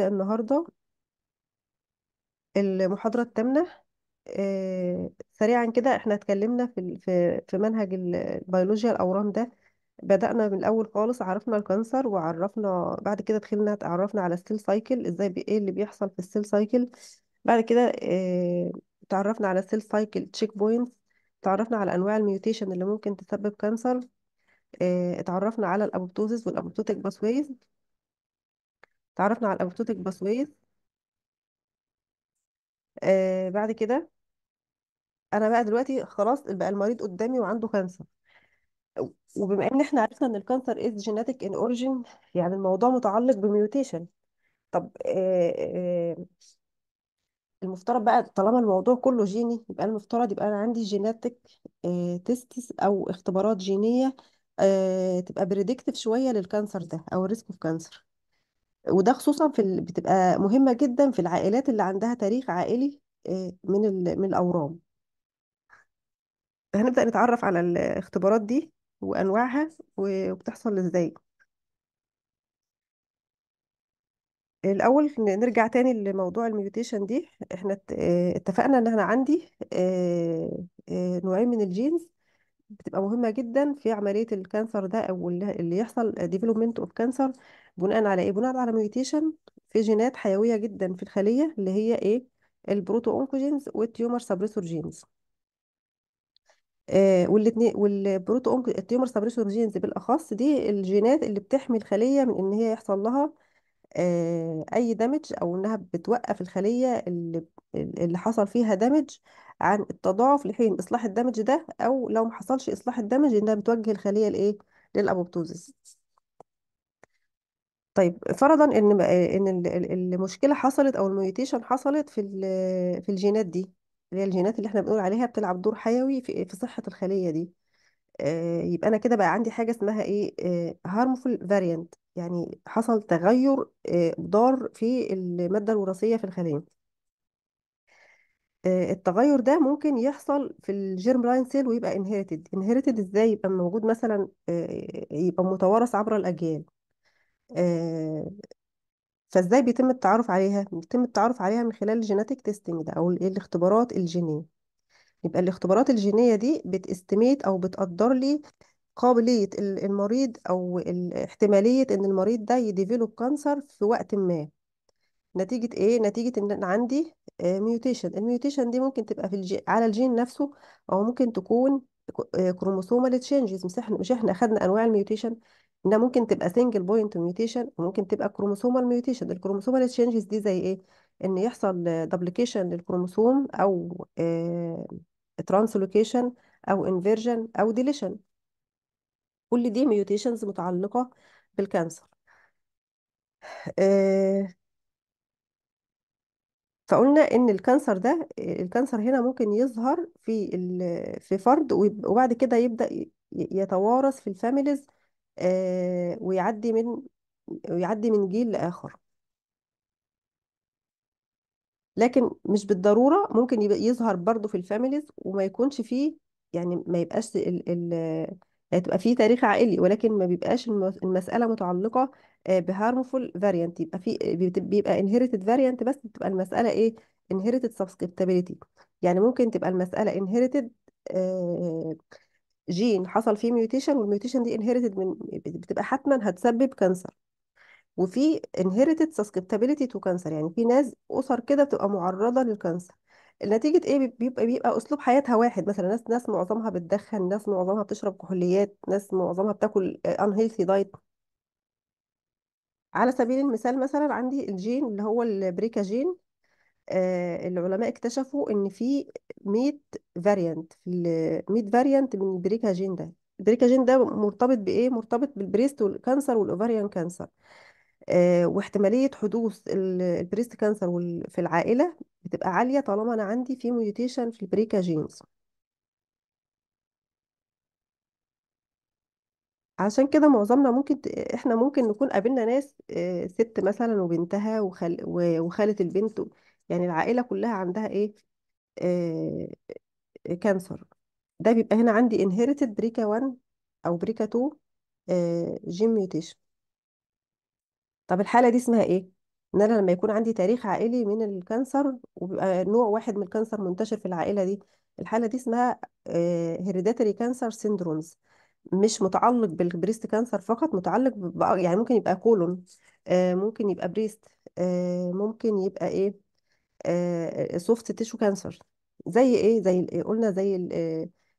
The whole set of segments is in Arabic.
هنبدأ النهاردة المحاضرة الثامنة آه، سريعا كده احنا اتكلمنا في في منهج البيولوجيا الأورام ده بدأنا من الأول خالص عرفنا الكانسر وعرفنا بعد كده دخلنا اتعرفنا على السيل سايكل ازاي ايه اللي بيحصل في السيل سايكل بعد كده آه، اتعرفنا على السيل سايكل تشيك بوينت اتعرفنا على أنواع الميوتيشن اللي ممكن تسبب كانسر آه، اتعرفنا على الأبوبتوزيس والأبوبتوتيك باسويز تعرفنا على أبطوطة باسويس آه بعد كده أنا بقى دلوقتي خلاص بقى المريض قدامي وعنده كانسر وبما إن إحنا عرفنا إن الكانسر از جيناتيك إن أوريجين يعني الموضوع متعلق بميوتيشن طب آه آه المفترض بقى طالما الموضوع كله جيني يبقى المفترض يبقى أنا عندي جيناتيك آه، تيستس أو اختبارات جينية آه تبقى بريدكتيف شوية للكانسر ده أو الريسك اوف كانسر وده خصوصا في ال... بتبقى مهمة جدا في العائلات اللي عندها تاريخ عائلي آه، من ال... من الأورام هنبدأ نتعرف على الاختبارات دي وأنواعها وبتحصل إزاي الأول نرجع تاني لموضوع الميوتيشن دي احنا آه، اتفقنا إن أنا عندي آه، نوعين من الجينز بتبقى مهمة جدا في عملية الكانسر ده أو اللي اللي يحصل ديفلوبمنت اوف كانسر بناء على ايه بناء على ميوتيشن في جينات حيويه جدا في الخليه اللي هي ايه البروتو اونكوجينز والتيومر سبريسور جينز آه والاثنين والبروتو اونكو التيومر سبريسور جينز بالاخص دي الجينات اللي بتحمي الخليه من ان هي يحصل لها آه، اي دامج او انها بتوقف الخليه اللي اللي حصل فيها دامج عن التضاعف لحين اصلاح الدامج ده او لو ما حصلش اصلاح الدامج انها بتوجه الخليه لايه للابوبتوزيس طيب فرضا ان ان المشكله حصلت او الميوتيشن حصلت في في الجينات دي اللي هي الجينات اللي احنا بنقول عليها بتلعب دور حيوي في في صحه الخليه دي آه، يبقى انا كده بقى عندي حاجه اسمها ايه هارمفول آه، فاريانت يعني حصل تغير آه، ضار في الماده الوراثيه في الخليه التغير ده ممكن يحصل في الجيرم لاين سيل ويبقى انهيرتد انهيرتد ازاي يبقى موجود مثلا يبقى متوارث عبر الاجيال آه، فازاي بيتم التعرف عليها بيتم التعرف عليها من خلال الجيناتيك تيستنج ده او الاختبارات الجينيه يبقى الاختبارات الجينيه دي بتستيميت او بتقدر لي قابليه المريض او احتماليه ان المريض ده يديفلوب كانسر في وقت ما نتيجة ايه؟ نتيجة ان انا عندي ميوتيشن آه، الميوتيشن دي ممكن تبقى في الجي... على الجين نفسه او ممكن تكون كروموسومال آه، تشينجز مش احنا مش احنا انواع الميوتيشن انها ممكن تبقى سنجل بوينت ميوتيشن وممكن تبقى كروموسومال ميوتيشن الكروموسومال تشينجز دي زي ايه ان يحصل دبليكيشن للكروموسوم او ترانسلوكيشن آه، او انفيرجن او ديليشن كل دي ميوتيشنز متعلقة بالكانسر آه، فقلنا ان الكانسر ده الكانسر هنا ممكن يظهر في في فرد وبعد كده يبدا يتوارث في الفاميليز آه، ويعدي من ويعدي من جيل لآخر لكن مش بالضرورة ممكن يظهر برضو في الفاميليز وما يكونش فيه يعني ما يبقاش ال ال هتبقى فيه تاريخ عائلي ولكن ما بيبقاش المسألة متعلقة آه، بهارمفول فاريانت يبقى في بيبقى انهيرتد فاريانت بس بتبقى المسألة ايه انهيرتد سبسكريبتابيليتي يعني ممكن تبقى المسألة انهيرتد جين حصل فيه ميوتيشن والميوتيشن دي انهيرتد من بتبقى حتما هتسبب كانسر وفي انهيرتد سسكبتابيلتي تو كانسر يعني في ناس أسر كده بتبقى معرضة للكانسر نتيجة ايه بيبقى بيبقى أسلوب حياتها واحد مثلا ناس ناس معظمها بتدخن ناس معظمها بتشرب كحوليات ناس معظمها بتاكل ان هيلثي دايت على سبيل المثال مثلا عندي الجين اللي هو البريكا جين آه، العلماء اكتشفوا ان في 100 فاريانت في 100 فاريانت من البريكا جين ده البريكا جين ده مرتبط بايه مرتبط بالبريست والكانسر والاوفاريان آه، كانسر واحتمالية حدوث البريست كانسر في العائلة بتبقى عالية طالما أنا عندي في ميوتيشن في البريكا جينز عشان كده معظمنا ممكن احنا ممكن نكون قابلنا ناس آه، ست مثلا وبنتها وخالة البنت يعني العائلة كلها عندها ايه آه كانسر ده بيبقى هنا عندي inherited بريكا 1 او بريكا 2 آه جين ميوتيشن طب الحالة دي اسمها ايه ان انا لما يكون عندي تاريخ عائلي من الكانسر وبيبقى نوع واحد من الكانسر منتشر في العائلة دي الحالة دي اسمها هيريديتري كانسر سيندرومز مش متعلق بالبريست كانسر فقط متعلق يعني ممكن يبقى كولون آه، ممكن يبقى بريست آه، ممكن يبقى ايه سوفت تيشو كانسر زي ايه زي إيه؟ قلنا زي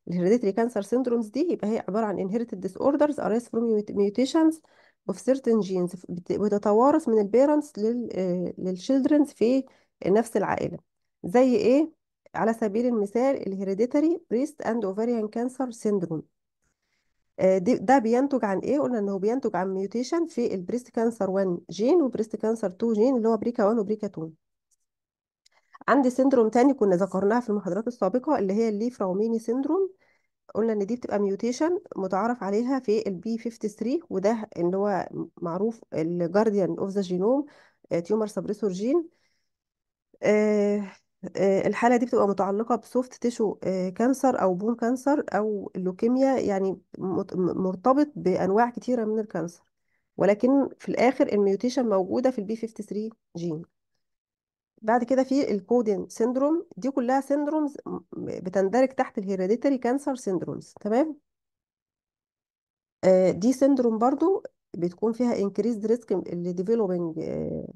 الهيريديتري كانسر سيندرومز دي يبقى هي عباره عن inherited disorders arise from mutations of certain genes جينز بتتوارث من البيرنتس للشيلدرنز آه، في نفس العائله زي ايه على سبيل المثال الهيريديتري بريست اند اوفريان كانسر سيندروم ده بينتج عن ايه قلنا انه بينتج عن ميوتيشن في البريست كانسر 1 جين وبريست كانسر 2 جين اللي هو بريكا 1 وبريكا 2 عندي سندروم تاني كنا ذكرناها في المحاضرات السابقة اللي هي الليفراوميني سندروم قلنا ان دي بتبقى ميوتيشن متعارف عليها في البي 53 وده اللي هو معروف الجارديان اوف ذا جينوم تيومر سبريسور جين الحالة دي بتبقى متعلقة بسوفت تيشو كانسر أو بون كانسر أو اللوكيميا يعني مرتبط بأنواع كتيرة من الكانسر ولكن في الآخر الميوتيشن موجودة في البي 53 جين بعد كده في الكودين سيندروم دي كلها سيندرومز بتندرج تحت الهيريديتري كانسر سيندرومز تمام آه، دي سيندروم برضو بتكون فيها انكريزد ريسك لديفلوبينج آه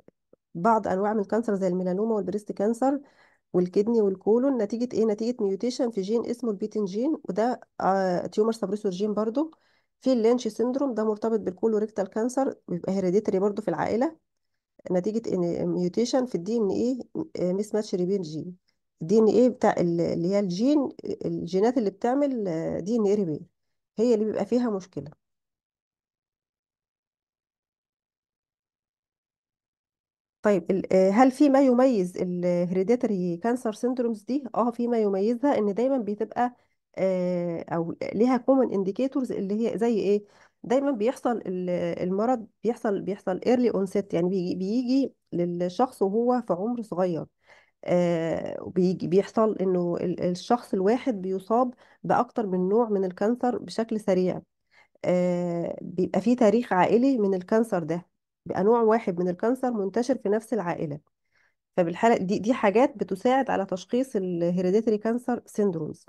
بعض انواع من الكانسر زي الميلانوما والبريست كانسر والكدني والكولون نتيجة ايه نتيجة ميوتيشن في جين اسمه البيتين جين وده آه تيومر سبريسور جين برضو في اللينش سيندروم ده مرتبط بالكولوريكتال كانسر بيبقى هيريديتري برضو في العائلة نتيجة ان ميوتيشن في الدي ان ايه ميس ماتش ريبير جين الدي ان ايه بتاع اللي هي الجين الجينات اللي بتعمل دي آه، ان ايه ريبير هي اللي بيبقى فيها مشكلة طيب آه، هل في ما يميز الهريديتري كانسر سيندرومز دي؟ اه في ما يميزها ان دايما بتبقى آه، او ليها كومن انديكيتورز اللي هي زي ايه؟ دايما بيحصل المرض بيحصل بيحصل ايرلي اونست يعني بيجي, بيجي للشخص وهو في عمر صغير آه، وبيجي بيحصل انه الشخص الواحد بيصاب باكتر من نوع من الكانسر بشكل سريع آه، بيبقى فيه تاريخ عائلي من الكانسر ده بيبقى نوع واحد من الكانسر منتشر في نفس العائلة فبالحالة دي دي حاجات بتساعد على تشخيص الهيريديتري كانسر سيندرومز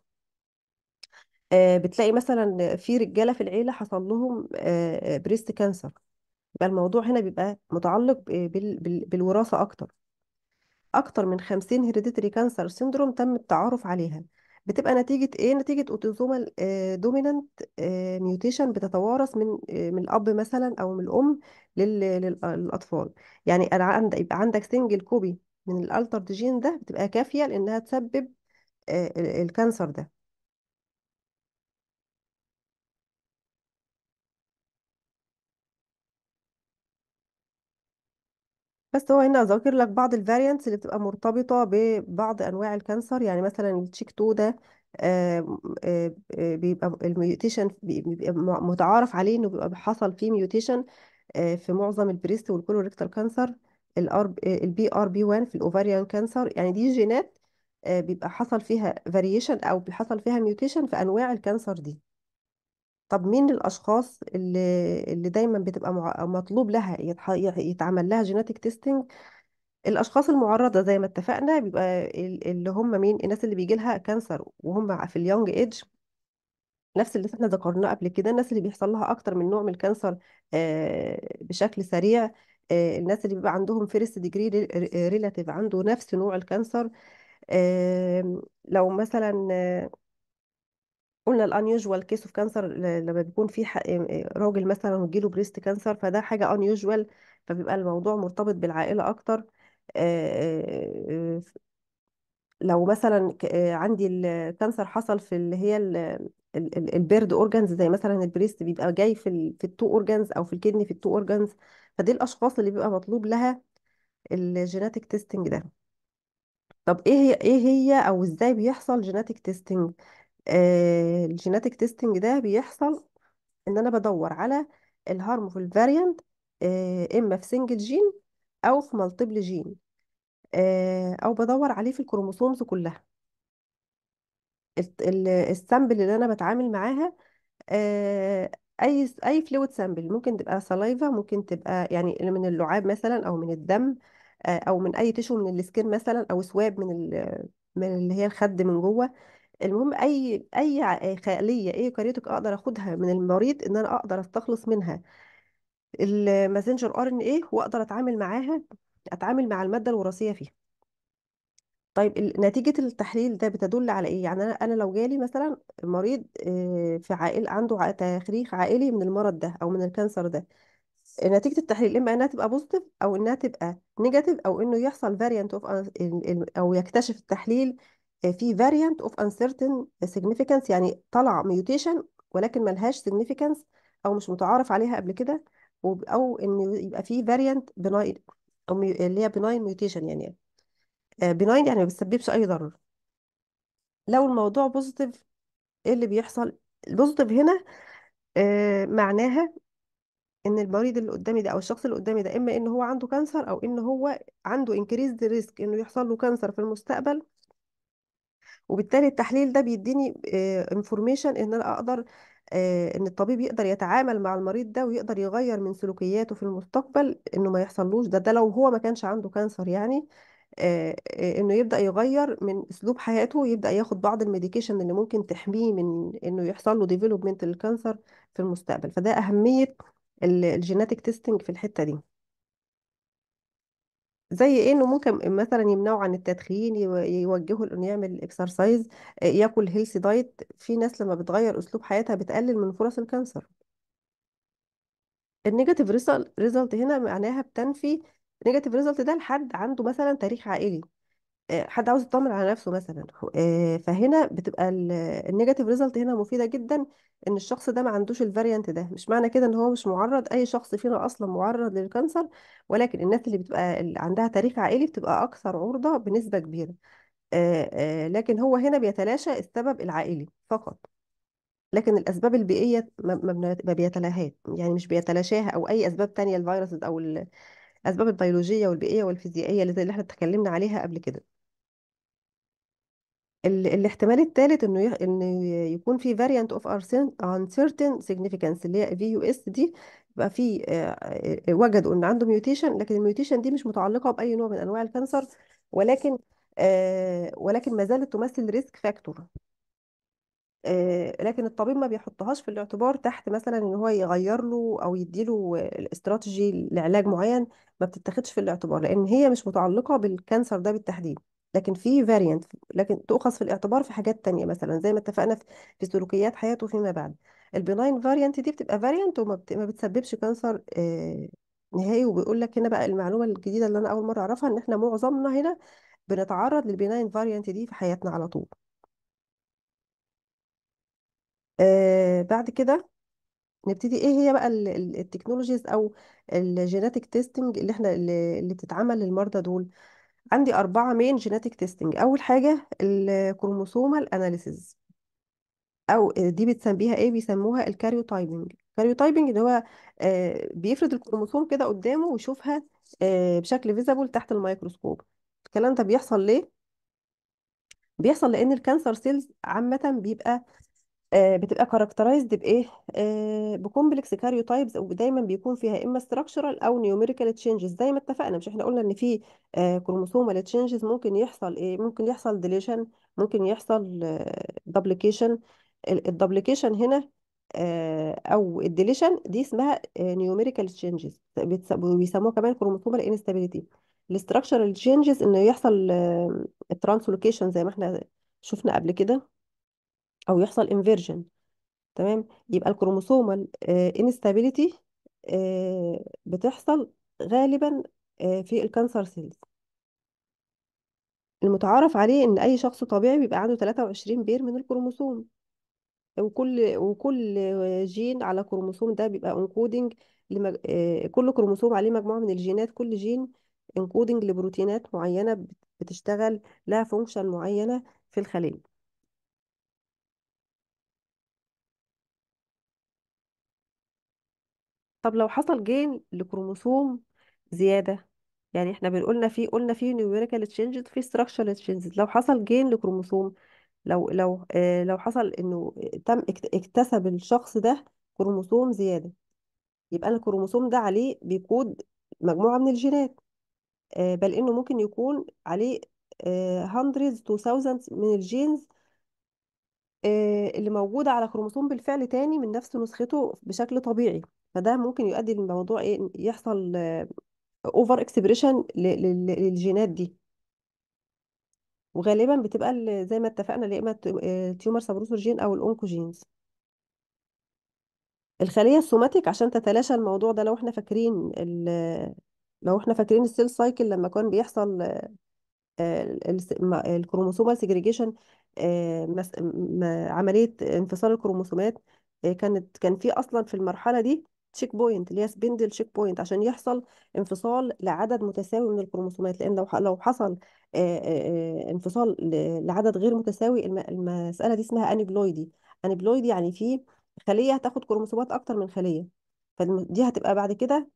آه، بتلاقي مثلا في رجاله في العيله حصل لهم بريست آه، كانسر يبقى الموضوع هنا بيبقى متعلق بالوراثه اكتر اكتر من خمسين هيريديتري كانسر سيندروم تم التعارف عليها بتبقى نتيجة ايه نتيجة اوتوزومال دومينانت ميوتيشن بتتوارث من آه، من الاب مثلا او من الام للاطفال يعني انا عندك يبقى عندك سنجل كوبي من الالتر جين ده بتبقى كافية لانها تسبب الكانسر ده بس هو هنا ذاكر لك بعض الفاريانتس اللي بتبقى مرتبطة ببعض أنواع الكانسر يعني مثلا التشيك 2 ده بيبقى الميوتيشن بيبقى متعارف عليه انه بيبقى حصل فيه ميوتيشن في معظم البريست والكولوريكتال كانسر البي ار بي 1 في الاوفاريان كانسر يعني دي جينات بيبقى حصل فيها فاريشن او بيحصل فيها ميوتيشن في انواع الكانسر دي طب مين الاشخاص اللي اللي دايما بتبقى مطلوب لها يتعمل لها جيناتيك تيستينج الاشخاص المعرضه زي ما اتفقنا بيبقى اللي هم مين الناس اللي بيجي لها كانسر وهم في اليونج ايدج نفس اللي احنا ذكرناه قبل كده الناس اللي بيحصل لها اكتر من نوع من الكانسر آه، بشكل سريع آه، الناس اللي بيبقى عندهم فيرست ديجري ريلاتيف عنده نفس نوع الكانسر لو مثلا قلنا يوجوال كيس اوف كانسر لما بيكون في راجل مثلا وجيله بريست كانسر فده حاجه يوجوال فبيبقى الموضوع مرتبط بالعائله اكتر لو مثلا عندي الكانسر حصل في اللي هي البيرد اورجانز زي مثلا البريست بيبقى جاي في في التو اورجانز او في الكدني في التو اورجانز فدي الاشخاص اللي بيبقى مطلوب لها الجيناتيك تيستنج ده طب ايه هي ايه هي او ازاي بيحصل جيناتيك تيستنج آه، الجيناتيك تيستنج ده بيحصل ان انا بدور على الهارمفول آه، فاريانت اما في سنجل جين او في مالتيبل آه، جين او بدور عليه في الكروموسومز كلها السامبل اللي انا بتعامل معاها اي اي فلويد سامبل ممكن تبقى سلايفا ممكن تبقى يعني من اللعاب مثلا او من الدم او من اي تشو من السكين مثلا او سواب من من اللي هي الخد من جوه المهم اي اي آه، خليه اي كاريوتك اقدر اخدها من المريض ان انا اقدر استخلص منها الماسنجر ار ان ايه واقدر اتعامل معاها اتعامل مع الماده الوراثيه فيها طيب نتيجة التحليل ده بتدل على ايه؟ يعني انا انا لو جالي مثلا مريض آه، في عائل عنده تاريخ عائلي من المرض ده او من الكانسر ده نتيجة التحليل اما انها تبقى بوزيتيف او انها تبقى نيجاتيف او انه يحصل فاريانت او يكتشف التحليل آه، في variant of uncertain significance يعني طلع mutation ولكن ملهاش significance او مش متعارف عليها قبل كده او ان يبقى في variant benign او اللي هي benign mutation يعني آه، benign يعني ما بتسببش اي ضرر لو الموضوع بوزيتيف ايه اللي بيحصل البوزيتيف هنا آه معناها ان المريض اللي قدامي ده او الشخص اللي قدامي ده اما ان هو عنده كانسر او ان هو عنده increased ريسك انه يحصل له كانسر في المستقبل وبالتالي التحليل ده بيديني انفورميشن آه، ان انا اقدر آه، ان الطبيب يقدر يتعامل مع المريض ده ويقدر يغير من سلوكياته في المستقبل انه ما يحصلوش ده ده لو هو ما كانش عنده كانسر يعني آه، انه يبدا يغير من اسلوب حياته يبدا ياخد بعض الميديكيشن اللي ممكن تحميه من انه يحصل له ديفلوبمنت للكانسر في المستقبل فده اهميه الجيناتيك تيستنج في الحته دي زي إيه إنه ممكن مثلًا يمنعوا عن التدخين، يوجّهوا لإنه يعمل exercise آه، ياكل healthy diet، في ناس لمّا بتغيّر أسلوب حياتها بتقلل من فرص الكانسر. النيجاتيف ريزلت result هنا معناها بتنفي negative result ده لحد عنده مثلًا تاريخ عائلي. حد عاوز يطمن على نفسه مثلا آه، فهنا بتبقى النيجاتيف ريزلت هنا مفيده جدا ان الشخص ده ما عندوش الفاريانت ده مش معنى كده ان هو مش معرض اي شخص فينا اصلا معرض للكانسر ولكن الناس اللي بتبقى اللي عندها تاريخ عائلي بتبقى اكثر عرضه بنسبه كبيره آه، آه، لكن هو هنا بيتلاشى السبب العائلي فقط لكن الاسباب البيئيه ما بيتلاهاش يعني مش بيتلاشاها او اي اسباب تانية الفيروس او الاسباب البيولوجيه والبيئيه والفيزيائيه اللي احنا اتكلمنا عليها قبل كده ال الاحتمال الثالث انه يخ... ان يكون في variant of uncertain significance اللي هي في يو اس دي يبقى في آه، آه، وجدوا ان عنده ميوتيشن لكن الميوتيشن دي مش متعلقه باي نوع من انواع الكانسر ولكن آه، ولكن ما زالت تمثل ريسك فاكتور لكن الطبيب ما بيحطهاش في الاعتبار تحت مثلا ان هو يغير له او يديله استراتيجي لعلاج معين ما بتتاخدش في الاعتبار لان هي مش متعلقه بالكانسر ده بالتحديد لكن في فاريانت لكن تؤخذ في الاعتبار في حاجات تانية مثلا زي ما اتفقنا في سلوكيات حياته فيما بعد البناين فاريانت دي بتبقى فاريانت وما بت- ما بتسببش كانسر آه، نهائي وبيقول لك هنا بقى المعلومة الجديدة اللي أنا أول مرة أعرفها إن إحنا معظمنا هنا بنتعرض للبناين فاريانت دي في حياتنا على طول آه، بعد كده نبتدي ايه هي بقى التكنولوجيز او الجيناتيك تيستنج اللي احنا اللي اللي بتتعمل للمرضى دول عندي أربعة مين جيناتيك تيستنج أول حاجة الكروموسومال أناليسيز أو دي بتسميها إيه بيسموها الكاريوتايبنج الكاريوتايبنج اللي هو آه، بيفرد الكروموسوم كده قدامه ويشوفها آه، بشكل فيزابل تحت الميكروسكوب الكلام ده بيحصل ليه؟ بيحصل لأن الكانسر سيلز عامة بيبقى آه، بتبقى كاركترايزد بايه آه، بكومبلكس كاريوتايبز ودايما بيكون فيها اما ستراكشرال او نيوميريكال تشينجز زي ما اتفقنا مش احنا قلنا ان في كروموسومال آه، تشينجز ممكن يحصل ايه ممكن يحصل ديليشن ممكن يحصل دبليكيشن الدبليكيشن هنا او الديليشن دي اسمها نيوميريكال تشينجز بيسموها كمان كروموسومال انستابيليتي الاستراكشرال تشينجز انه يحصل ترانسلوكيشن زي ما احنا شفنا قبل كده او يحصل انفيرجن تمام يبقى الكروموسومال انستابيليتي آه، آه، بتحصل غالبا آه، في الكانسر سيلز المتعارف عليه ان اي شخص طبيعي بيبقى عنده 23 بير من الكروموسوم وكل وكل جين على كروموسوم ده بيبقى انكودنج لمج... كل كروموسوم عليه مجموعة من الجينات كل جين انكودنج لبروتينات معينة بتشتغل لها فونكشن معينة في الخلية طب لو حصل جين لكروموسوم زيادة يعني احنا بنقولنا في قلنا في نيوميريكال تشينجز في ستراكشرال تشينجز لو حصل جين لكروموسوم لو لو آه لو حصل انه تم اكتسب الشخص ده كروموسوم زيادة يبقى الكروموسوم ده عليه بيقود مجموعة من الجينات آه، بل انه ممكن يكون عليه هندريدز تو ثاوزندز من الجينز آه، اللي موجودة على كروموسوم بالفعل تاني من نفس نسخته بشكل طبيعي فده ممكن يؤدي للموضوع ايه يحصل اوفر اكسبريشن للجينات دي وغالبا بتبقى زي ما اتفقنا يا اما تيومر جين آه، او الاونكوجينز الخلية السوماتيك عشان تتلاشى الموضوع ده لو احنا فاكرين لو احنا فاكرين السيل سايكل لما كان بيحصل آه، الكروموسومال آه، سيجريجيشن عملية انفصال الكروموسومات كانت كان في اصلا في المرحلة دي تشيك بوينت اللي هي سبندل تشيك بوينت عشان يحصل انفصال لعدد متساوي من الكروموسومات لان لو لو حصل انفصال لعدد غير متساوي المساله دي اسمها انيبلويدي انيبلويدي يعني في خليه هتاخد كروموسومات اكتر من خليه فدي هتبقى بعد كده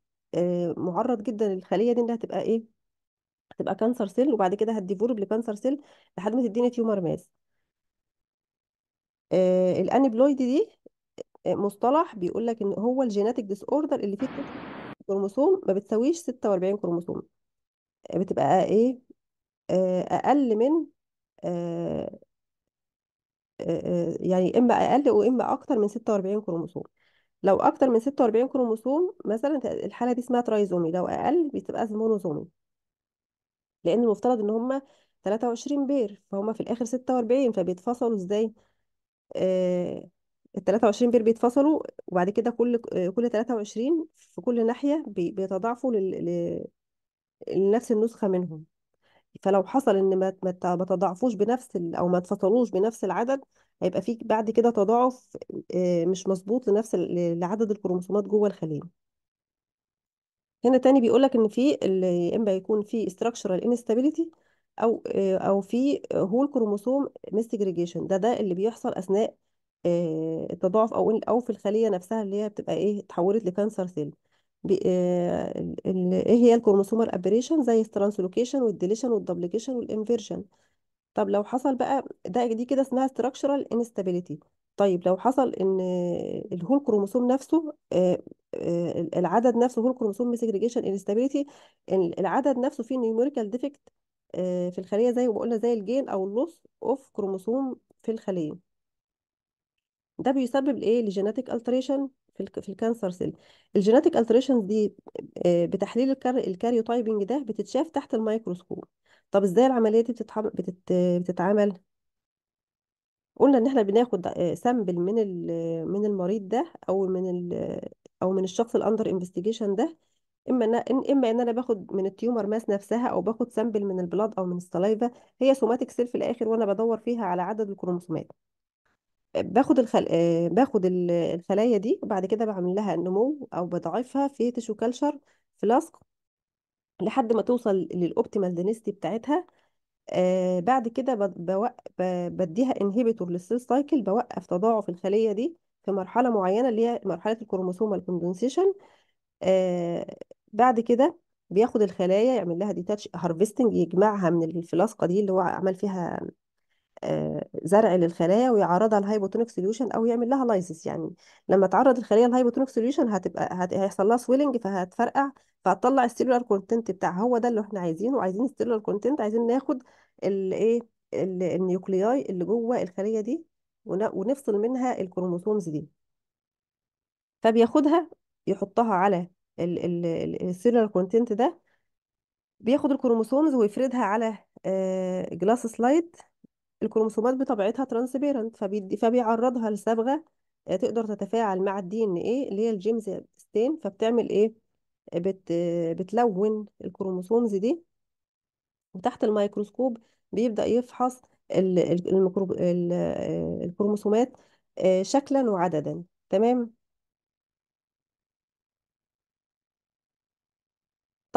معرض جدا للخليه دي انها تبقى ايه هتبقى كانسر سيل وبعد كده هتديفولب لكانسر سيل لحد ما تديني تيومر ماس الانيبلويدي دي مصطلح بيقول لك ان هو الجيناتيك ديس اوردر اللي فيه كروموسوم ما بتساويش 46 كروموسوم آه، بتبقى آه، ايه آه، اقل من يعني اما اقل واما اكتر من 46 كروموسوم لو اكتر من 46 كروموسوم مثلا الحاله دي اسمها ترايزومي لو اقل بتبقى مونوزومي لان المفترض ان هم 23 بير فهم في الاخر 46 فبيتفصلوا ازاي آه ال 23 بير بيتفصلوا وبعد كده كل آه، كل 23 في كل ناحية بيتضاعفوا لل... ل- لنفس النسخة منهم فلو حصل ان ما ما تضاعفوش بنفس ال... او ما تفصلوش بنفس العدد هيبقى في بعد كده تضاعف آه، مش مظبوط لنفس ال- لعدد الكروموسومات جوه الخلية هنا تاني بيقول لك ان في ال- يا اما يكون في structural instability او آه، او في هول كروموسوم مستجريجيشن ده ده اللي بيحصل اثناء آه، التضاعف او او في الخليه نفسها اللي هي بتبقى ايه اتحولت لكانسر سيل آه، ايه هي الكروموسومال ابريشن زي الترانسلوكيشن والديليشن والدبليكيشن والانفيرجن طب لو حصل بقى ده دي كده اسمها structural instability طيب لو حصل ان الهول كروموسوم نفسه آه، العدد نفسه هول كروموسوم مسجريجيشن انستابيليتي العدد نفسه فيه نيوميريكال ديفكت في الخليه زي ما قلنا زي الجين او اللوس اوف كروموسوم في الخليه ده بيسبب ايه لجيناتيك التريشن في في الكانسر سيل الجيناتيك التريشنز دي آه، بتحليل الكار... الكاريوتايبنج ده بتتشاف تحت الميكروسكوب طب ازاي العمليه دي بتتح... بتت... بتتعمل قلنا ان احنا بناخد سامبل آه، من من المريض ده او من او من الشخص الاندر انفستيجيشن ده اما ان اما ان انا باخد من التيومر ماس نفسها او باخد سامبل من البلاد او من السلايفا هي سوماتيك سيل في الاخر وانا بدور فيها على عدد الكروموسومات باخد الخل... آه، باخد الخلايا دي وبعد كده بعمل لها النمو او بضعفها في تيشو كلشر فلاسك لحد ما توصل للاوبتيمال دينستي بتاعتها آه بعد كده بوق... ب- بديها انهبيتور للسيل سايكل بوقف تضاعف الخليه دي في مرحله معينه اللي هي مرحله الكروموسومال كوندنسيشن آه بعد كده بياخد الخلايا يعمل لها ديتاتش هارفستنج يجمعها من الفلاسقه دي اللي هو عمل فيها آه، زرع للخلايا ويعرضها لهايبوتونيك سوليوشن او يعمل لها لايسيس يعني لما تعرض الخليه لهايبوتونيك سوليوشن هتبقى هيحصل لها سويلنج فهتفرقع فهتطلع السيلولار كونتنت بتاعها هو ده اللي احنا عايزينه وعايزين السيلولار كونتنت عايزين ناخد الايه النيوكلياي اللي جوه الخليه دي ونفصل منها الكروموسومز دي فبياخدها يحطها على السيلولار كونتنت ده بياخد الكروموسومز ويفردها على جلاس آه، سلايد الكروموسومات بطبيعتها ترانسبيرنت فبيدي فبيعرضها لصبغه آه، تقدر تتفاعل مع الدي ان ايه اللي هي الجيمز ستين فبتعمل ايه بت بتلون الكروموسومز دي وتحت الميكروسكوب بيبدأ يفحص آه، الكروموسومات آه، شكلا وعددا تمام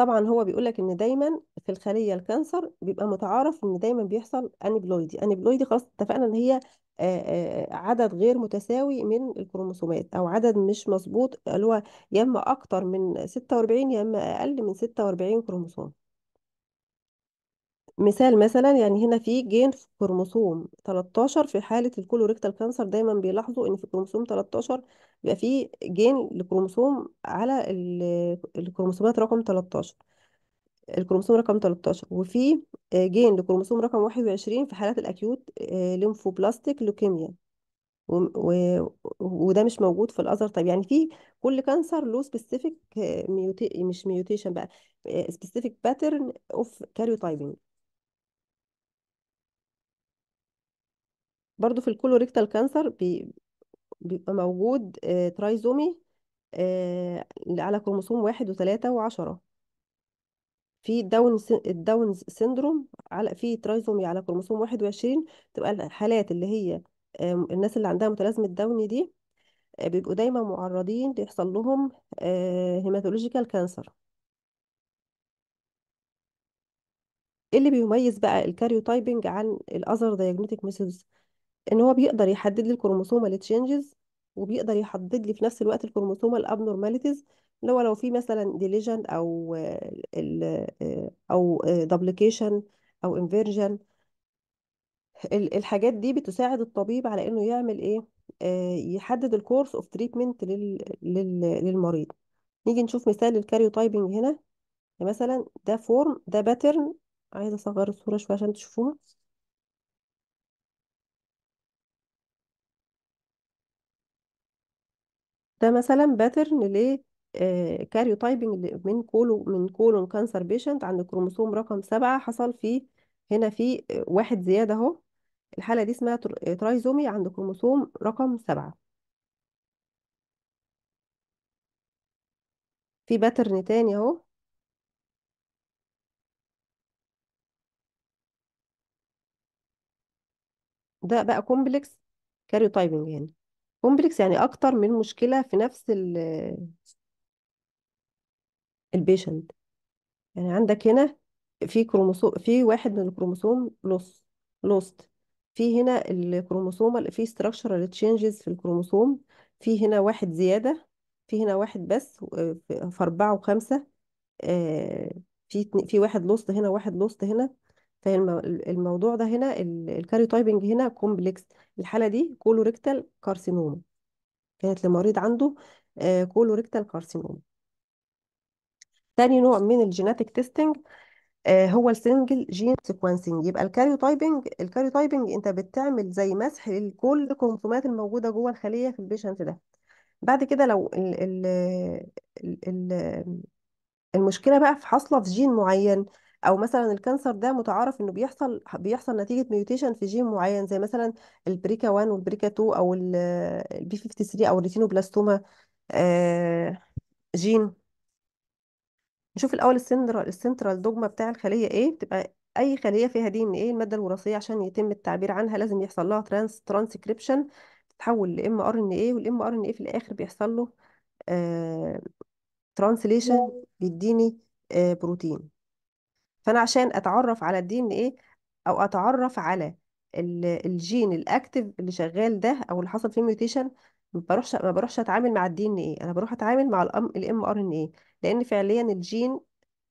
طبعا هو بيقول لك ان دايما في الخليه الكانسر بيبقى متعارف ان دايما بيحصل انيبلويدي انيبلويدي خلاص اتفقنا ان هي عدد غير متساوي من الكروموسومات او عدد مش مظبوط اللي هو يا اما اكتر من 46 يا اما اقل من 46 كروموسوم مثال مثلا يعني هنا في جين في كروموسوم 13 في حالة الكولوريكتال كانسر دايما بيلاحظوا ان في كروموسوم 13 بيبقى في جين لكروموسوم على الكروموسومات رقم 13 الكروموسوم رقم 13 وفي جين لكروموسوم رقم 21 في حالات الاكيوت آه، ليمفوبلاستيك لوكيميا و... و... وده مش موجود في الازهر طيب يعني في كل كانسر له سبيسيفيك ميوتي آه، مش ميوتيشن بقى سبيسيفيك باترن اوف كاريوتايبنج برضو في الكولوريكتال كانسر بي- بيبقى موجود آه، ترايزومي آه، على كروموسوم واحد وثلاثة وعشرة في داون الداونز سيندروم على في ترايزومي على كروموسوم 21 تبقى الحالات اللي هي آه، الناس اللي عندها متلازمة داوني دي آه، بيبقوا دايما معرضين يحصل لهم هيماتولوجيكال آه، كانسر ايه اللي بيميز بقى الكاريوتايبنج عن الاذر دايجنوستيك ميثودز ان هو بيقدر يحدد لي الكروموسومال تشينجز وبيقدر يحدد لي في نفس الوقت الكروموسومال ابنورماليتيز اللي هو لو في مثلا ديليجن او آه، او دوبليكيشن او انفيرجن الحاجات دي بتساعد الطبيب على انه يعمل ايه آه، يحدد الكورس اوف تريتمنت للمريض نيجي نشوف مثال الكاريوتايبنج هنا يعني مثلا ده فورم ده باترن عايزه اصغر الصوره شويه عشان تشوفوها ده مثلا باترن ل كاريوتايبنج آه، تايبنج من كولو من كولون كانسر بيشنت عند الكروموسوم رقم سبعة حصل فيه هنا في آه، واحد زيادة اهو الحالة دي اسمها ترايزومي آه، عند كروموسوم رقم سبعة في باترن تاني اهو ده بقى كومبلكس كاريو تايبنج كومبلكس يعني اكتر من مشكله في نفس البيشنت يعني عندك هنا في كروموسوم في واحد من الكروموسوم لوس لوست في هنا الكروموسوم في ستراكشرال تشينجز في الكروموسوم في هنا واحد زياده في هنا واحد بس في اربعه وخمسه آه، في في واحد لوست هنا واحد لوست هنا الموضوع ده هنا الكاريوتايبنج تايبنج هنا كومبلكس الحالة دي كولوريكتال كارسينوما كانت لمريض عنده كولوريكتال آه، كارسينوما تاني نوع من الجيناتيك آه، تيستنج هو السنجل جين سيكونسنج يبقى الكاريو تايبنج الكاريو تايبنج انت بتعمل زي مسح لكل الكروموسومات الموجوده جوه الخليه في البيشنت ده بعد كده لو ال ال ال المشكله بقى في حاصله في جين معين او مثلا الكانسر ده متعارف انه بيحصل بيحصل نتيجه ميوتيشن في جين معين زي مثلا البريكا 1 والبريكا 2 او البي 53 او الريتينوبلاستوما آه، جين نشوف الاول السنترال السنترال دوجما بتاع الخليه ايه بتبقى اي خليه فيها دي ان ايه الماده الوراثيه عشان يتم التعبير عنها لازم يحصل لها ترانس ترانسكريبشن تتحول لام ار ان ايه والام ار ان ايه في الاخر بيحصل له ترانسليشن آه، بيديني بروتين آه، فانا عشان اتعرف على الدي ان ايه او اتعرف على الجين الاكتف اللي شغال ده او اللي حصل فيه ميوتيشن ما بروحش ما بروحش اتعامل مع الدي ان ايه انا بروح اتعامل مع الام ار ان ايه لان فعليا الجين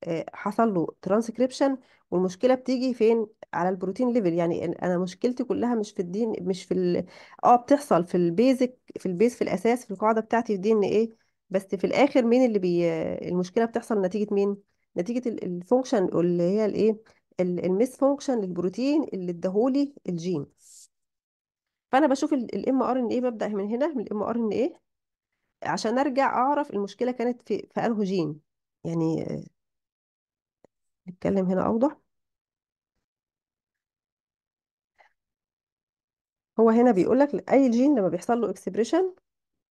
آه، حصل له ترانسكريبشن والمشكله بتيجي فين على البروتين ليفل يعني انا مشكلتي كلها مش في الدين مش في ال... اه بتحصل في البيزك في البيز في الاساس في القاعده بتاعتي في دي ان ايه بس في الاخر مين اللي بي... المشكله بتحصل نتيجه مين نتيجة الفونكشن اللي هي الايه الميس فونكشن للبروتين اللي اداهولي الجين فانا بشوف الام ار ان ايه ببدا من هنا من الام ار ان ايه عشان ارجع اعرف المشكله كانت في في انه جين يعني نتكلم هنا اوضح هو هنا بيقول لك اي جين لما بيحصل له اكسبريشن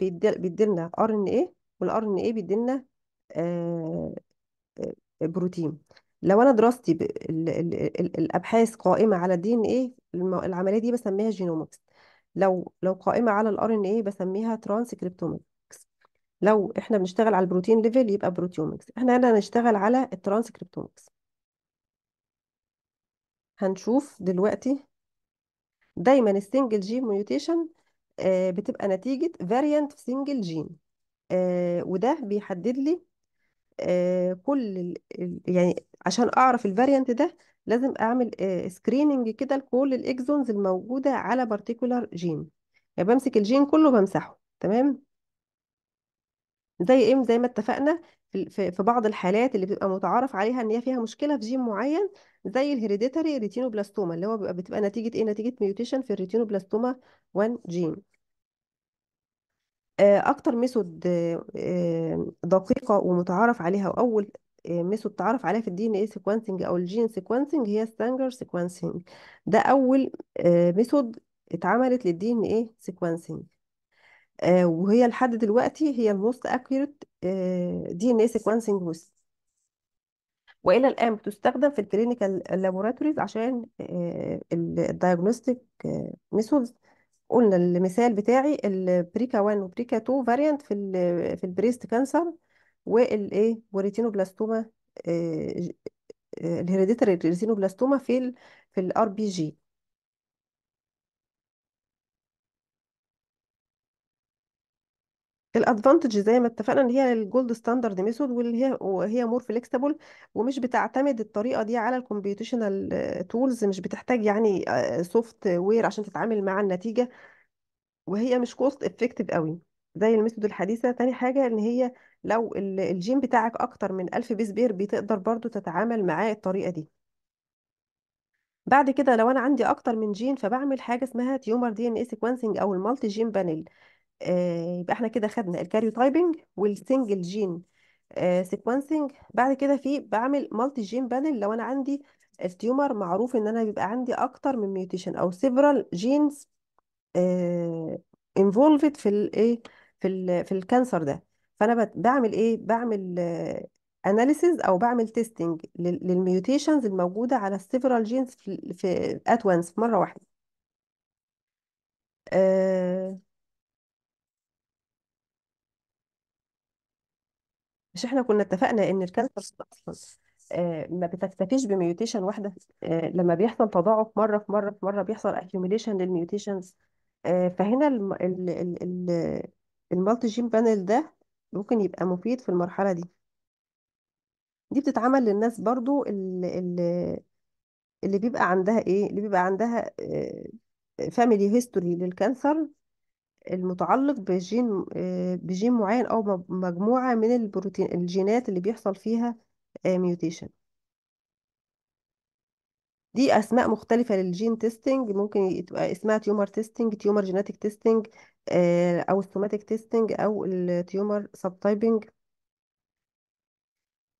بيدي لنا ار ان ايه والار ان ايه بيدي لنا بروتين لو انا دراستي ب... ال... ال... ال... الابحاث قائمه على الدي ان ايه العمليه دي بسميها جينومكس لو لو قائمه على الار ان ايه بسميها ترانسكريبتومكس لو احنا بنشتغل على البروتين ليفل يبقى بروتيومكس احنا هنا هنشتغل على الترانسكريبتومكس هنشوف دلوقتي دايما السنجل جين ميوتيشن بتبقى نتيجه فاريانت في سنجل جين وده بيحدد لي آه، كل يعني عشان اعرف الفاريانت ده لازم اعمل سكريننج آه، كده لكل الاكزونز الموجوده على بارتيكولار جين يعني بمسك الجين كله بمسحه تمام زي ايه زي ما اتفقنا في بعض الحالات اللي بتبقى متعارف عليها ان هي فيها مشكله في جين معين زي الهيريديتري ريتينوبلاستوما اللي هو بتبقى نتيجه ايه نتيجه ميوتيشن في الريتينوبلاستوما 1 جين آه، اكتر ميثود آه، آه، دقيقه ومتعارف عليها واول ميثود تعرف عليها في الدي ان اي سيكونسنج او الجين سيكونسنج هي ستانجر سيكونسنج ده اول ميثود اتعملت للدي ان اي سيكونسنج وهي لحد دلوقتي هي الموست اكيوريت دي ان اي سيكونسنج ميثود والى الان بتستخدم في الكلينيكال لابوراتوريز عشان الدايجنوستيك ميثودز قلنا المثال بتاعي البريكا 1 وبريكا 2 فاريانت في الـ في البريست كانسر والايه والريتينوبلاستوما آه، آه، الهيريديتري ريتينوبلاستوما في الـ في الار بي جي الادفانتج زي ما اتفقنا ان هي الجولد ستاندرد ميثود واللي هي وهي مور فليكسيبل ومش بتعتمد الطريقه دي على الكمبيوتيشنال تولز مش بتحتاج يعني سوفت آه، وير عشان تتعامل مع النتيجه وهي مش كوست افكتيف قوي زي الميثود الحديثه تاني حاجه ان هي لو الجين بتاعك اكتر من 1000 بيس بير بتقدر برضو تتعامل معاه الطريقه دي بعد كده لو انا عندي اكتر من جين فبعمل حاجه اسمها تيومر دي ان اي سيكونسنج او المالتي جين بانل آه، يبقى احنا كده خدنا الكاريوتايبنج والسنجل جين سيكونسنج بعد كده في بعمل مالتي جين بانل لو انا عندي التيومر معروف ان انا بيبقى عندي اكتر من ميوتيشن او سيفرال جينز انفولفد في الايه في الـ في الكانسر ده فانا بعمل ايه بعمل اناليسز آه، او بعمل تيستنج للميوتيشنز الموجوده على السيفرال جينز في ات وانس في مره واحده آه مش احنا كنا اتفقنا ان الكانسر اصلا آه، ما بتكتفيش بميوتيشن واحده آه، لما بيحصل تضاعف مره في مره في مره بيحصل اكيوميليشن للميوتيشنز آه، فهنا المالتي جين بانل ده ممكن يبقى مفيد في المرحله دي دي بتتعمل للناس برضو اللي بيبقى عندها ايه اللي بيبقى عندها فاميلي آه، هيستوري للكانسر المتعلق بجين آه، بجين معين أو مجموعة من البروتين الجينات اللي بيحصل فيها ميوتيشن آه، دي أسماء مختلفة للجين تيستنج ممكن تبقى اسمها تيومر تيستنج تيومر جيناتيك تيستنج أو السوماتيك تيستنج أو التيومر سب تايبنج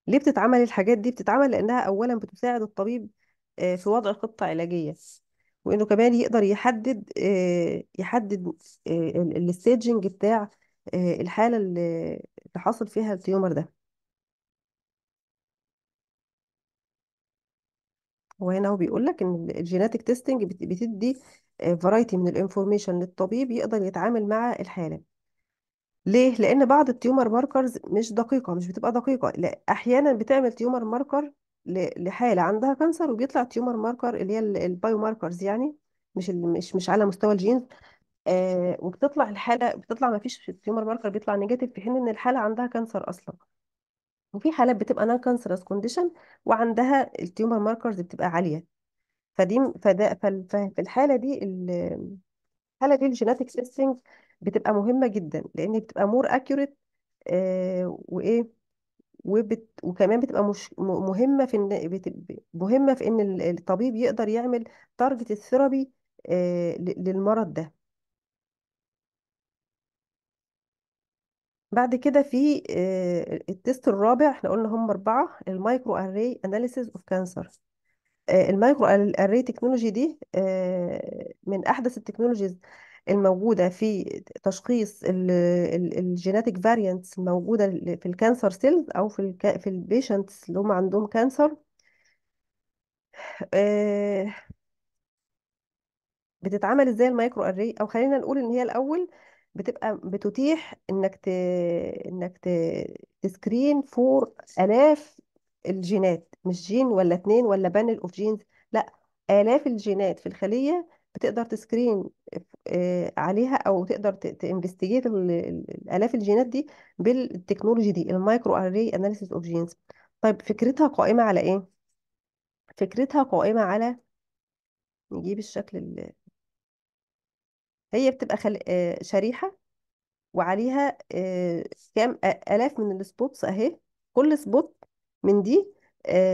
ليه بتتعمل الحاجات دي بتتعمل لأنها أولا بتساعد الطبيب آه، في وضع خطة علاجية وانه كمان يقدر يحدد آه، يحدد آه، الستيجنج بتاع آه، الحاله اللي اللي حاصل فيها التيومر ده هو هنا هو بيقول لك ان الجيناتيك تيستنج بتدي فرايتي من الانفورميشن للطبيب يقدر يتعامل مع الحاله ليه؟ لأن بعض التيومر ماركرز مش دقيقة مش بتبقى دقيقة لا أحيانا بتعمل تيومر ماركر لحالة عندها كانسر وبيطلع تيومر ماركر اللي هي البايو ماركرز يعني مش مش مش على مستوى الجينز آه وبتطلع الحالة بتطلع ما فيش تيومر ماركر بيطلع نيجاتيف في حين ان الحالة عندها كانسر اصلا وفي حالات بتبقى نان كانسرس كونديشن وعندها التيومر ماركرز بتبقى عالية فدي فده ففي الحالة دي الحالة دي الجيناتيك تيستنج بتبقى مهمة جدا لان بتبقى مور اكيوريت آه وايه وبت... وكمان بتبقى مش... مهمة في إن بت... مهمة في إن الطبيب يقدر يعمل تارجت الثيرابي آه، للمرض ده بعد كده في آه، التيست الرابع احنا قلنا هم أربعة المايكرو أري أناليسيز أوف كانسر المايكرو أري تكنولوجي دي آه، من أحدث التكنولوجيز الموجودة في تشخيص الجيناتيك فارينتس الموجودة في الكانسر سيلز أو في الك... في البيشنتس اللي هم عندهم كانسر آه، بتتعمل ازاي المايكرو اري او خلينا نقول ان هي الاول بتبقى بتتيح انك ت... انك ت... تسكرين فور الاف الجينات مش جين ولا اتنين ولا بانل اوف جينز لا الاف الجينات في الخليه بتقدر تسكرين آه، عليها او تقدر تنفستيجيت الالاف الجينات دي بالتكنولوجي دي المايكرو اري اناليسيس اوف جينز طيب فكرتها قائمه على ايه فكرتها قائمه على نجيب الشكل اللي هي بتبقى خل... آه، شريحه وعليها آه، كام الاف من السبوتس اهي كل سبوت من دي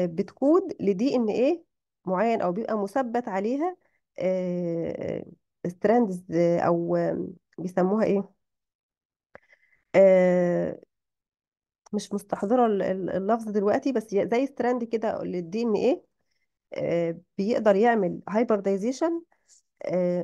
بتكود لدي ان ايه معين او بيبقى مثبت عليها آه، ستراندز آه، او بيسموها ايه آه، مش مستحضرة اللفظ دلوقتي بس زي ستراند كده للدي ان ايه بيقدر يعمل هايبرديزيشن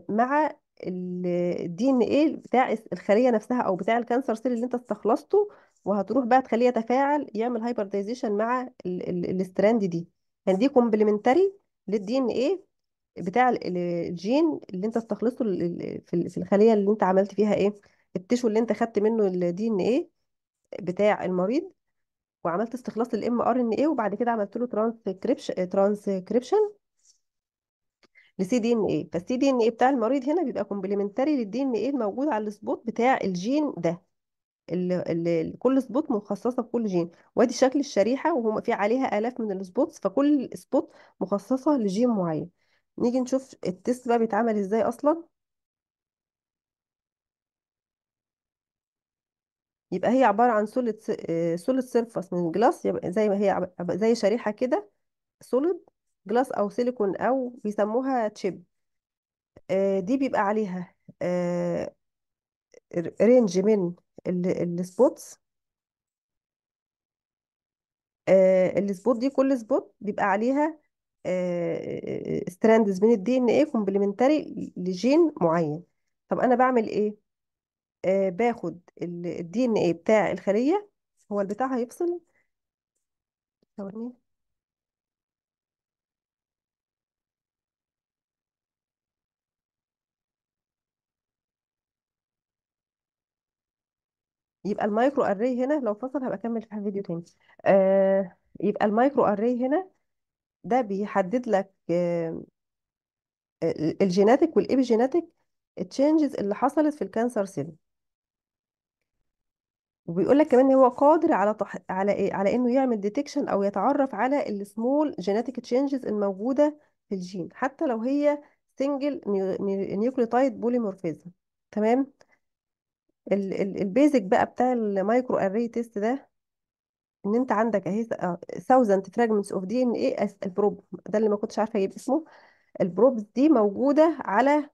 مع الدي ان ايه بتاع الخليه نفسها او بتاع الكانسر سيل اللي انت استخلصته وهتروح بقى تخليه يتفاعل يعمل هايبرديزيشن مع الاستراند دي يعني دي كومبلمنتري للدي ان ايه بتاع الجين اللي انت استخلصته في الخليه اللي انت عملت فيها ايه التشو اللي انت خدت منه الدي ان ايه بتاع المريض وعملت استخلاص للام ار ان ايه وبعد كده عملت له ترانسكريبشن ترانسكريبشن لسي دي ان ايه فالسي دي ان ايه بتاع المريض هنا بيبقى كومبلمنتري للدي ان ايه الموجود على السبوت بتاع الجين ده اللي كل سبوت مخصصه بكل جين وادي شكل الشريحه وهم في عليها الاف من السبوتس فكل سبوت مخصصه لجين معين نيجي نشوف التيست بقى بيتعمل ازاي اصلا يبقى هي عبارة عن سوليد سوليد سيرفس من جلاس يبقى زي ما هي زي شريحة كده سوليد جلاس او سيليكون او بيسموها تشيب آه، دي بيبقى عليها آه، رينج من السبوتس السبوت آه، دي كل سبوت بيبقى عليها آه، ستراندز من الدي ان ايه كومبلمنتري لجين معين طب انا بعمل ايه آه باخد الدي ان ايه بتاع الخليه هو البتاع هيفصل ثواني يبقى المايكرو اري هنا لو فصل هبقى اكمل في فيديو تاني آه يبقى المايكرو اري هنا ده بيحدد لك الجيناتيك آه، آه، ال- الجيناتك والإيبيجيناتك التشينجز اللي حصلت في الكانسر سيل وبيقول لك كمان ان هو قادر على تح... على ايه على انه يعمل ديتكشن او يتعرف على السمول جيناتيك تشينجز الموجوده في الجين حتى لو هي سنجل نيوكليوتايد بوليمورفيزم تمام البيزك بقى بتاع المايكرو اري تيست ده ان انت عندك اهي 1000 آه، fragments of دي ان ايه البروب ده اللي ما كنتش عارفه اجيب اسمه البروبز دي موجوده على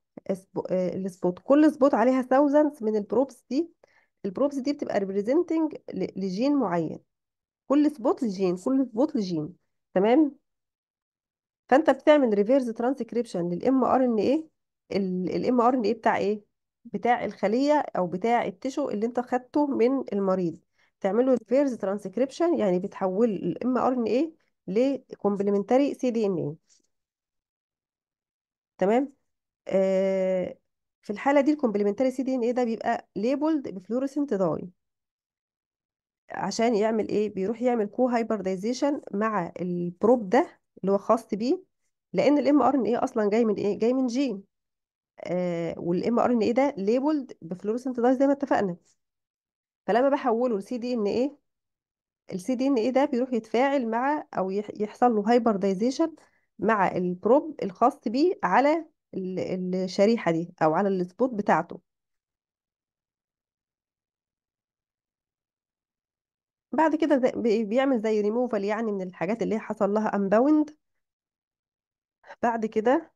آه، السبوت كل سبوت عليها 1000 من البروبز دي البروبز دي بتبقى ريبريزنتنج لجين معين كل سبوت لجين كل سبوت لجين تمام فانت بتعمل ريفيرس ترانسكريبشن للام ار ان ايه الام ار ان ايه بتاع ايه بتاع الخليه او بتاع التشو اللي انت خدته من المريض تعمل له ريفيرز ترانسكريبشن يعني بتحول الام ار ان ايه لكومبلمنتري سي دي ان ايه تمام آه في الحاله دي الكومبلمنتري سي دي ان ايه ده بيبقى ليبلد بفلوريسنت داي عشان يعمل ايه بيروح يعمل كو هايبرديزيشن مع البروب ده اللي هو خاص بيه لان الام ار ان ايه اصلا جاي من ايه جاي من جين آه والام ار ان ايه ده ليبلد بفلوريسنت داي زي ما اتفقنا فلما بحوله لسي دي ان ايه السي دي ان ايه ده بيروح يتفاعل مع او يحصل له هايبردايزيشن مع البروب الخاص بيه على الشريحه دي او على السبوت بتاعته بعد كده بيعمل زي ريموفال يعني من الحاجات اللي هي حصل لها انباوند بعد كده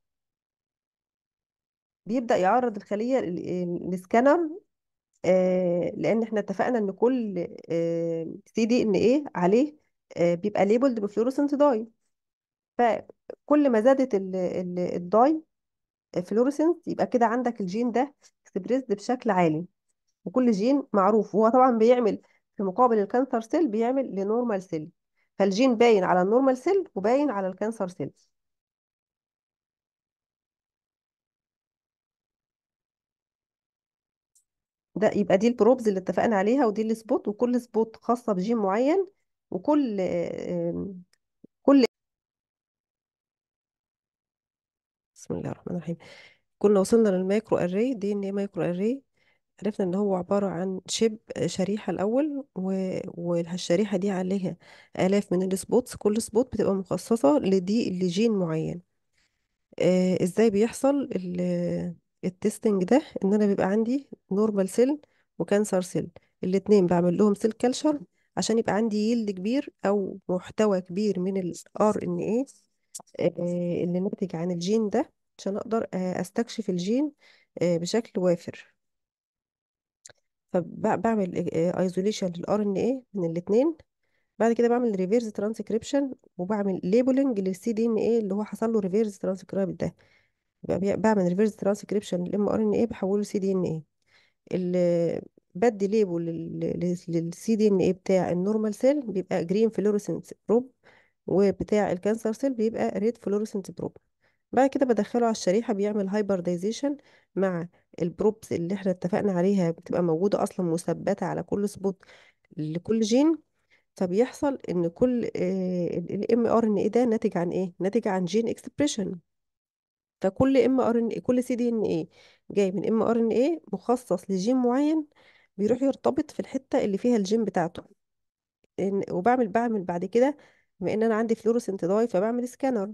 بيبدأ يعرض الخلية للسكانر آه، لان احنا اتفقنا ان كل آه، سي دي ان ايه عليه آه، بيبقى ليبلد بفلورسنت داي فكل ما زادت الداي فلورسنت يبقى كده عندك الجين ده اكسبريسد بشكل عالي وكل جين معروف وهو طبعا بيعمل في مقابل الكانسر سيل بيعمل لنورمال سيل فالجين باين على النورمال سيل وباين على الكانسر سيل ده يبقى دي البروبز اللي اتفقنا عليها ودي السبوت وكل سبوت خاصة بجيم معين وكل كل بسم الله الرحمن الرحيم كنا وصلنا للمايكرو اري دي ان مايكرو اري عرفنا ان هو عبارة عن شيب آه، شريحة الاول والشريحة دي عليها الاف من السبوتس كل سبوت بتبقى مخصصة لدي لجين معين آه ازاي بيحصل التستنج ده ان انا بيبقى عندي نورمال سيل وكانسر سيل الاتنين بعمل لهم سيل كالشر عشان يبقى عندي يلد كبير او محتوى كبير من الار ان ايه اللي ناتج عن الجين ده عشان اقدر آه، استكشف الجين آه، بشكل وافر فبعمل ايزوليشن للار ان ايه من الاتنين بعد كده بعمل ريفيرس ترانسكريبشن وبعمل ليبلنج للسي دي ان ايه اللي هو حصل له ريفيرس ترانسكرايب ده يبقى بعمل ريفرس ترانسكريبشن للام ار ان ايه بحوله سي دي ان ايه بدي ليبل للسي دي ان ايه بتاع النورمال سيل بيبقى جرين فلوريسنت بروب وبتاع الكانسر سيل بيبقى ريد فلوريسنت بروب بعد كده بدخله على الشريحة بيعمل هايبرديزيشن مع البروبس اللي احنا اتفقنا عليها بتبقى موجودة أصلا مثبتة على كل سبوت لكل جين فبيحصل ان كل الام ار ان ايه ده ناتج عن ايه ناتج عن جين اكسبريشن فكل ام ار ان اي كل سي دي ان اي جاي من ام ار ان اي مخصص لجين معين بيروح يرتبط في الحته اللي فيها الجين بتاعته وبعمل بعمل بعد كده بما ان انا عندي فلورسنت داي فبعمل سكانر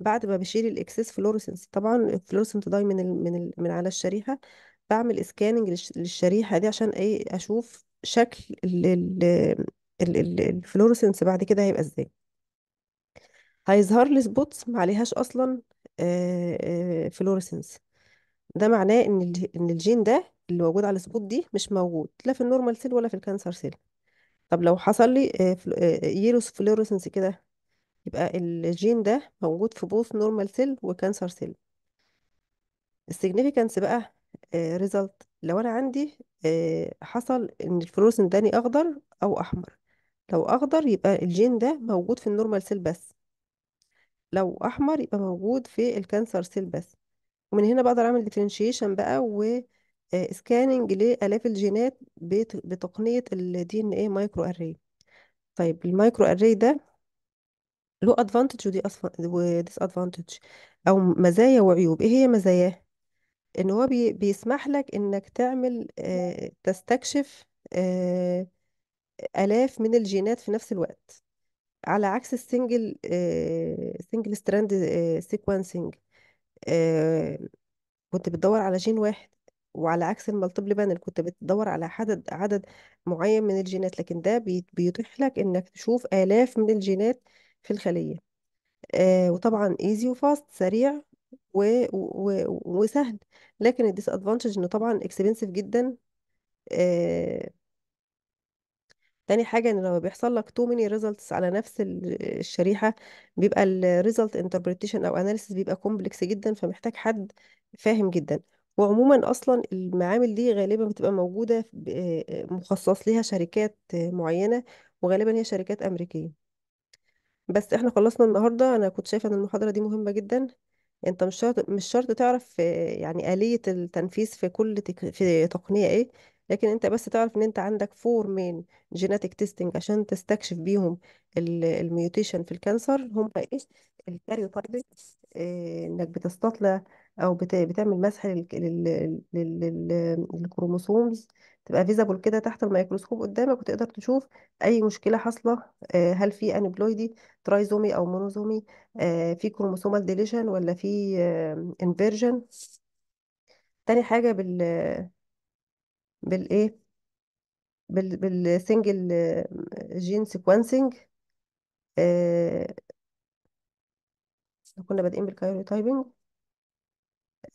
بعد ما بشيل الاكسس فلورسنس طبعا الفلورسنت داي من الـ من الـ من على الشريحه بعمل سكاننج للشريحه دي عشان ايه اشوف شكل الفلورسنس بعد كده هيبقى ازاي هيظهر لي سبوتس ما عليهاش اصلا آه، آه، فلوريسنس ده معناه ان ان الجين ده اللي موجود على السبوت دي مش موجود لا في النورمال سيل ولا في الكانسر سيل طب لو حصل لي آه، يلوس فلوريسنس كده يبقى الجين ده موجود في بوث نورمال سيل وكانسر سيل السيجنيفيكانس بقى ريزلت لو انا عندي حصل ان الفلورسنس داني اخضر او احمر لو اخضر يبقى الجين ده موجود في النورمال سيل بس لو احمر يبقى موجود في الكانسر سيل بس ومن هنا بقدر اعمل ديفرنشيشن بقى وسكاننج آه، لالاف الجينات بتقنيه الدي ان ايه مايكرو اري طيب المايكرو اري ده له ادفانتج ودي وديس ادفانتج او مزايا وعيوب ايه هي مزاياه ان هو بي بيسمح لك انك تعمل آه، تستكشف آه، آلاف من الجينات في نفس الوقت على عكس السنجل آه، سنجل ستراند سيكونسنج آه، آه، كنت بتدور على جين واحد وعلى عكس المالتيبل بانل كنت بتدور على عدد عدد معين من الجينات لكن ده بيتيح لك انك تشوف آلاف من الجينات في الخلية آه، وطبعا ايزي وفاست سريع و... و... وسهل لكن الديس ادفانتج انه طبعا اكسبنسيف جدا آه، تاني حاجة ان لو بيحصل لك too many results على نفس الشريحة بيبقى ال result interpretation او analysis بيبقى complex جدا فمحتاج حد فاهم جدا وعموما اصلا المعامل دي غالبا بتبقى موجودة مخصص ليها شركات معينة وغالبا هي شركات امريكية بس احنا خلصنا النهاردة انا كنت شايفة ان المحاضرة دي مهمة جدا انت مش شرط مش شرط تعرف يعني آلية التنفيذ في كل تك... في تقنية ايه لكن انت بس تعرف ان انت عندك فور مين جيناتيك تيستنج عشان تستكشف بيهم الميوتيشن في الكانسر هم ايه الكاريوتايبنج آه، انك بتستطلع او بت- بتعمل مسح لل- لل- لل- للكروموسومز تبقى فيزابل كده تحت الميكروسكوب قدامك وتقدر تشوف اي مشكله حاصله آه، هل في انبلويدي ترايزومي او مونوزومي آه، في كروموسومال ديليشن ولا في انفيرجن تاني حاجة بال بالايه بال بالسنجل جين سيكونسنج كنا بادئين بالكايرو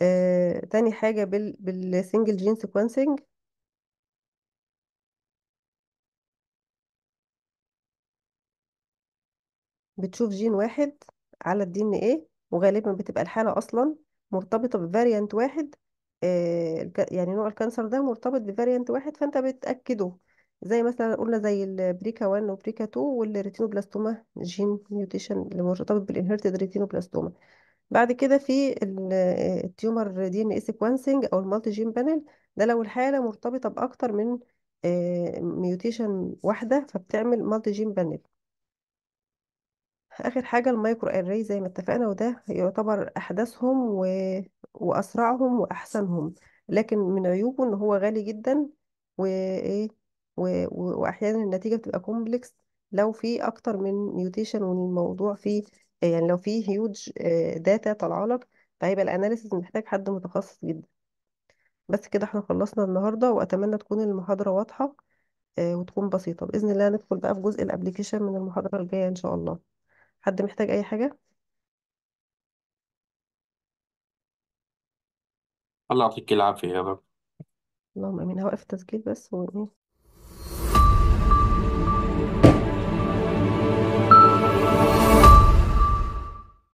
آه، تاني حاجة بال بالسنجل جين سيكونسنج بتشوف جين واحد على الدي ان ايه وغالبا بتبقى الحالة أصلا مرتبطة بفاريانت واحد آه، يعني نوع الكانسر ده مرتبط بفاريانت واحد فانت بتأكده زي مثلا قلنا زي البريكا 1 وبريكا 2 والريتينوبلاستوما جين ميوتيشن اللي مرتبط بالانهيرتد ريتينوبلاستوما بعد كده في التيومر دي ان اي سيكونسنج او المالتي جين بانل ده لو الحاله مرتبطه باكتر من ميوتيشن آه، واحده فبتعمل مالتي جين بانل اخر حاجه المايكرو اري زي ما اتفقنا وده يعتبر احدثهم و... واسرعهم واحسنهم لكن من عيوبه ان هو غالي جدا وايه و... و... واحيانا النتيجه بتبقى كومبلكس لو في اكتر من ميوتيشن والموضوع فيه يعني لو في هيوج داتا طالعه لك فهيبقى الاناليسيس محتاج حد متخصص جدا بس كده احنا خلصنا النهارده واتمنى تكون المحاضره واضحه آه، وتكون بسيطه باذن الله ندخل بقى في جزء الابلكيشن من المحاضره الجايه ان شاء الله حد محتاج أي حاجة؟ الله يعطيك العافية يا رب اللهم آمين هوقف التسجيل بس و...